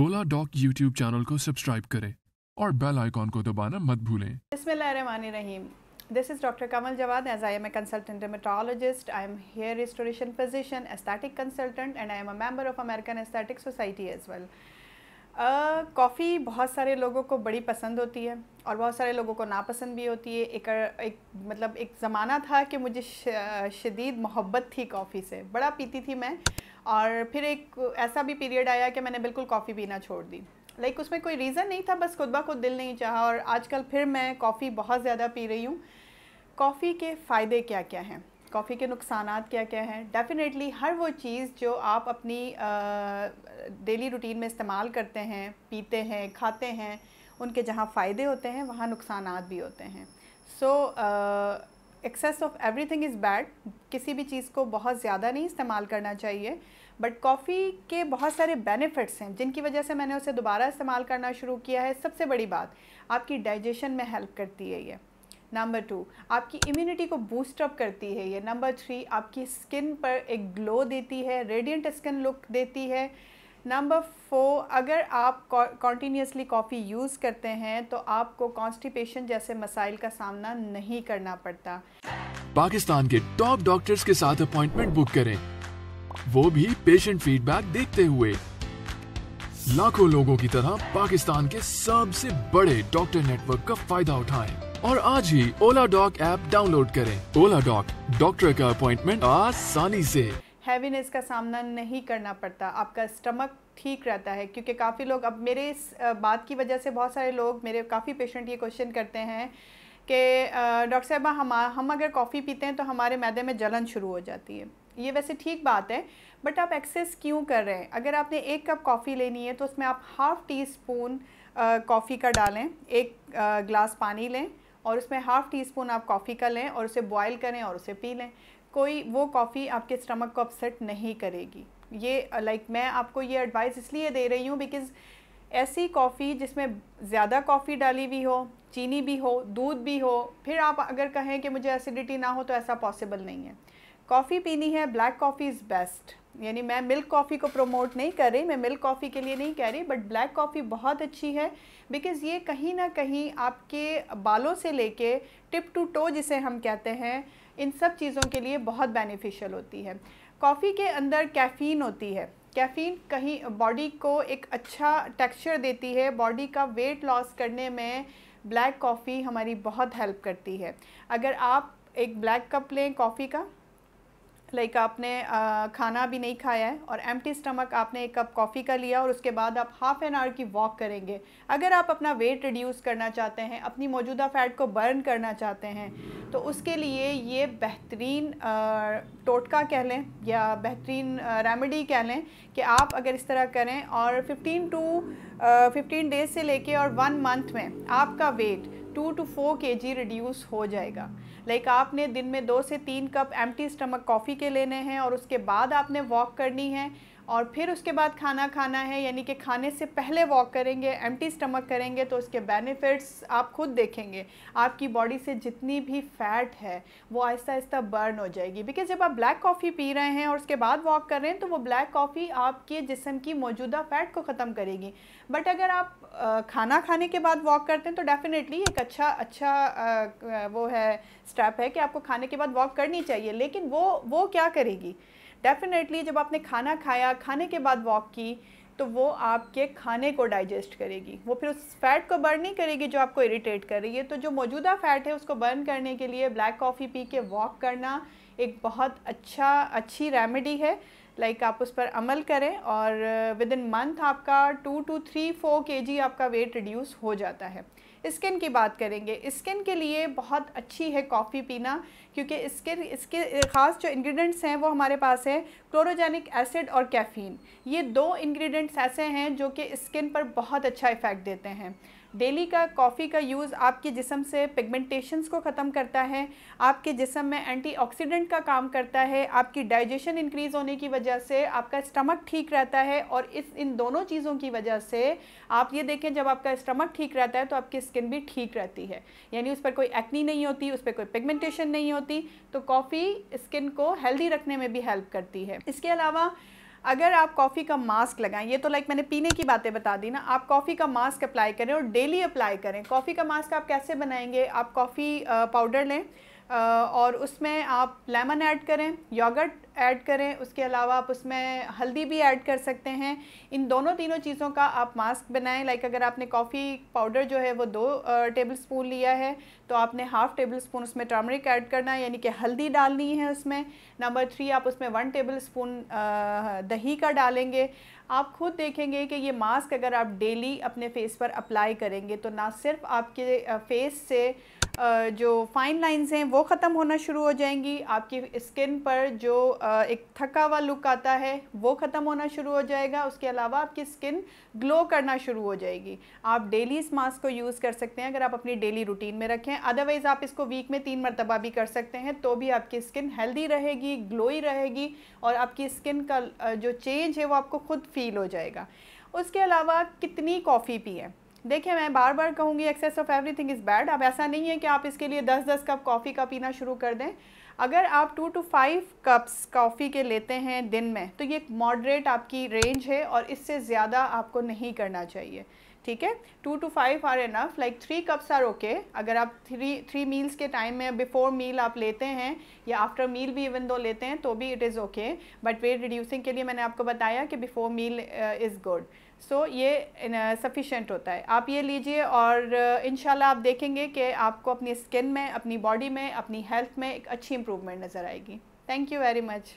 ओला Doc YouTube channel को subscribe करें और बेल आइकॉन को दबाना मत भूलें बसमीम This is Dr. Kamal Jawad as I am a consultant dermatologist. I am hair restoration physician, aesthetic consultant and I am a member of American Aesthetic Society as well. Uh, coffee बहुत सारे लोगों को बड़ी पसंद होती है और बहुत सारे लोगों को नापसंद भी होती है एक, एक मतलब एक ज़माना था कि मुझे श, शदीद मोहब्बत थी कॉफ़ी से बड़ा पीती थी मैं और फिर एक ऐसा भी पीरियड आया कि मैंने बिल्कुल कॉफ़ी पीना छोड़ दी लाइक like, उसमें कोई रीज़न नहीं था बस खुद ब खुद दिल नहीं चाहा और आजकल फिर मैं कॉफ़ी बहुत ज़्यादा पी रही हूँ कॉफ़ी के फ़ायदे क्या क्या हैं कॉफ़ी के नुकसान क्या क्या हैं डेफ़िनेटली हर वो चीज़ जो आप अपनी डेली रूटीन में इस्तेमाल करते हैं पीते हैं खाते हैं उनके जहाँ फ़ायदे होते हैं वहाँ नुकसान भी होते हैं so so, uh, excess of everything is bad किसी भी चीज़ को बहुत ज़्यादा नहीं इस्तेमाल करना चाहिए बट कॉफ़ी के बहुत सारे बेनिफिट्स हैं जिनकी वजह से मैंने उसे दोबारा इस्तेमाल करना शुरू किया है सबसे बड़ी बात आपकी डाइजेशन में हेल्प करती है ये नंबर टू आपकी इम्यूनिटी को बूस्टअप करती है ये नंबर थ्री आपकी स्किन पर एक ग्लो देती है रेडियंट स्किन लुक देती है नंबर फोर अगर आप कॉन्टीन्यूसली कॉफ़ी यूज़ करते हैं तो आपको कॉन्स्टिपेशन जैसे मसाइल का सामना नहीं करना पड़ता पाकिस्तान के टॉप डॉक्टर्स के साथ अपॉइंटमेंट बुक करें वो भी पेशेंट फीडबैक देखते हुए लाखों लोगों की तरह पाकिस्तान के सबसे बड़े डॉक्टर नेटवर्क का फायदा उठाएं और आज ही ओला डॉक ऐप डाउनलोड करें ओला डॉक डॉक्टर का अपॉइंटमेंट आसानी ऐसी हैवीनेस का सामना नहीं करना पड़ता आपका स्टमक ठीक रहता है क्योंकि काफ़ी लोग अब मेरे इस बात की वजह से बहुत सारे लोग मेरे काफ़ी पेशेंट ये क्वेश्चन करते हैं कि डॉक्टर साहबा हम हम अगर कॉफ़ी पीते हैं तो हमारे मैदे में जलन शुरू हो जाती है ये वैसे ठीक बात है बट आप एक्सेस क्यों कर रहे हैं अगर आपने एक कप कॉफ़ी लेनी है तो उसमें आप हाफ़ टी स्पून कॉफ़ी का डालें एक ग्लास पानी लें और उसमें हाफ़ टी स्पून आप कॉफ़ी का लें और उसे बॉयल करें और उसे पी लें कोई वो कॉफ़ी आपके स्टमक को अपसेट नहीं करेगी ये लाइक like, मैं आपको ये एडवाइस इसलिए दे रही हूँ बिकॉज़ ऐसी कॉफ़ी जिसमें ज़्यादा कॉफ़ी डाली हुई हो चीनी भी हो दूध भी हो फिर आप अगर कहें कि मुझे एसिडिटी ना हो तो ऐसा पॉसिबल नहीं है कॉफ़ी पीनी है ब्लैक कॉफ़ी इज़ बेस्ट यानी मैं मिल्क कॉफ़ी को प्रमोट नहीं कर रही मैं मिल्क कॉफ़ी के लिए नहीं कह रही बट ब्लैक कॉफ़ी बहुत अच्छी है बिकॉज़ ये कहीं ना कहीं आपके बालों से लेके टिप टू टो जिसे हम कहते हैं इन सब चीज़ों के लिए बहुत बेनिफिशियल होती है कॉफ़ी के अंदर कैफ़ीन होती है कैफ़ीन कहीं बॉडी को एक अच्छा टेक्सचर देती है बॉडी का वेट लॉस करने में ब्लैक कॉफ़ी हमारी बहुत हेल्प करती है अगर आप एक ब्लैक कप लें कॉफ़ी का लाइक like आपने आ, खाना भी नहीं खाया है और एम्प्टी स्टमक आपने एक कप कॉफ़ी का लिया और उसके बाद आप हाफ़ एन आवर की वॉक करेंगे अगर आप अपना वेट रिड्यूस करना चाहते हैं अपनी मौजूदा फ़ैट को बर्न करना चाहते हैं तो उसके लिए ये बेहतरीन टोटका कह लें या बेहतरीन रेमेडी कह लें कि आप अगर इस तरह करें और 15 टू 15 डेज से लेके और वन मंथ में आपका wait to to four K ji reduce हो जाएगा लाइक like आपने दिन में दो से तीन कप एम्प्टी स्टमक कॉफ़ी के लेने हैं और उसके बाद आपने वॉक करनी है और फिर उसके बाद खाना खाना है यानी कि खाने से पहले वॉक करेंगे एम्प्टी स्टमक करेंगे तो उसके बेनिफिट्स आप खुद देखेंगे आपकी बॉडी से जितनी भी फैट है वो आहिस्ता आहिस्ता बर्न हो जाएगी बिकॉज जब आप ब्लैक कॉफ़ी पी रहे हैं और उसके बाद वॉक कर रहे हैं तो वो ब्लैक कॉफ़ी आपके जिसम की मौजूदा फैट को ख़त्म करेगी बट अगर आप खाना खाने के बाद वॉक करते हैं तो डेफ़िनेटली एक अच्छा अच्छा वो है स्टेप है कि आपको खाने के बाद वॉक करनी चाहिए लेकिन वो वो क्या करेगी डेफिनेटली जब आपने खाना खाया खाने के बाद वॉक की तो वो आपके खाने को डाइजेस्ट करेगी वो फिर उस फैट को बर्न नहीं करेगी जो आपको इरिटेट कर रही है तो जो मौजूदा फ़ैट है उसको बर्न करने के लिए ब्लैक कॉफ़ी पी के वॉक करना एक बहुत अच्छा अच्छी रेमेडी है लाइक आप उस पर अमल करें और विद इन मंथ आपका two to three four K G आपका वेट रिड्यूस हो जाता है स्किन की बात करेंगे स्किन के लिए बहुत अच्छी है कॉफ़ी पीना क्योंकि स्किन इसके ख़ास जो इंग्रेडिएंट्स हैं वो हमारे पास है क्लोरोजेनिक एसिड और कैफ़ीन ये दो इंग्रेडिएंट्स ऐसे हैं जो कि स्किन पर बहुत अच्छा इफ़ेक्ट देते हैं डेली का कॉफ़ी का यूज़ आपके जिसम से पिगमेंटेशंस को ख़त्म करता है आपके जिसम में एंटीऑक्सीडेंट का काम करता है आपकी डाइजेशन इंक्रीज़ होने की वजह से आपका स्टमक ठीक रहता है और इस इन दोनों चीज़ों की वजह से आप ये देखें जब आपका स्टमक ठीक रहता है तो आपकी स्किन भी ठीक रहती है यानी उस पर कोई एक्नी नहीं होती उस पर कोई पिगमेंटेशन नहीं होती तो कॉफ़ी स्किन को हेल्दी रखने में भी हेल्प करती है इसके अलावा अगर आप कॉफ़ी का मास्क लगाएं ये तो लाइक मैंने पीने की बातें बता दी ना आप कॉफ़ी का मास्क अप्लाई करें और डेली अप्लाई करें कॉफ़ी का मास्क आप कैसे बनाएंगे आप कॉफ़ी पाउडर लें और उसमें आप लेमन ऐड करें योगर्ट ऐड करें उसके अलावा आप उसमें हल्दी भी ऐड कर सकते हैं इन दोनों तीनों चीज़ों का आप मास्क बनाएं लाइक अगर आपने कॉफ़ी पाउडर जो है वो दो टेबल स्पून लिया है तो आपने हाफ़ टेबल स्पून उसमें टर्मरिक ऐड करना है यानी कि हल्दी डालनी है उसमें नंबर थ्री आप उसमें वन टेबल स्पून दही का डालेंगे आप खुद देखेंगे कि ये मास्क अगर आप डेली अपने फेस पर अप्लाई करेंगे तो ना सिर्फ आपके फेस से जो फाइन लाइंस हैं वो ख़त्म होना शुरू हो जाएंगी आपकी स्किन पर जो एक थका हुआ लुक आता है वो ख़त्म होना शुरू हो जाएगा उसके अलावा आपकी स्किन ग्लो करना शुरू हो जाएगी आप डेली इस मास्क को यूज़ कर सकते हैं अगर आप अपनी डेली रूटीन में रखें अदरवाइज़ आप इसको वीक में तीन मरतबा भी कर सकते हैं तो भी आपकी स्किन हेल्दी रहेगी ग्लोई रहेगी और आपकी स्किन का जो चेंज है वो आपको खुद फील हो जाएगा उसके अलावा कितनी कॉफ़ी पिए देखिए मैं बार बार कहूँगी excess of everything is bad अब ऐसा नहीं है कि आप इसके लिए दस दस कप कॉफ़ी का पीना शुरू कर दें अगर आप two to five cups coffee के लेते हैं दिन में तो ये एक मॉडरेट आपकी रेंज है और इससे ज़्यादा आपको नहीं करना चाहिए ठीक है two to five are enough like three cups are okay अगर आप थ्री थ्री मील्स के टाइम में बिफोर मील आप लेते हैं या आफ्टर मील भी इवन दो लेते हैं तो भी it is okay but weight reducing के लिए मैंने आपको बताया कि before meal is good so ये सफिशेंट uh, होता है आप ये लीजिए और इन uh, आप देखेंगे कि आपको अपनी स्किन में अपनी बॉडी में अपनी हेल्थ में एक अच्छी इम्प्रूवमेंट नज़र आएगी थैंक यू वेरी मच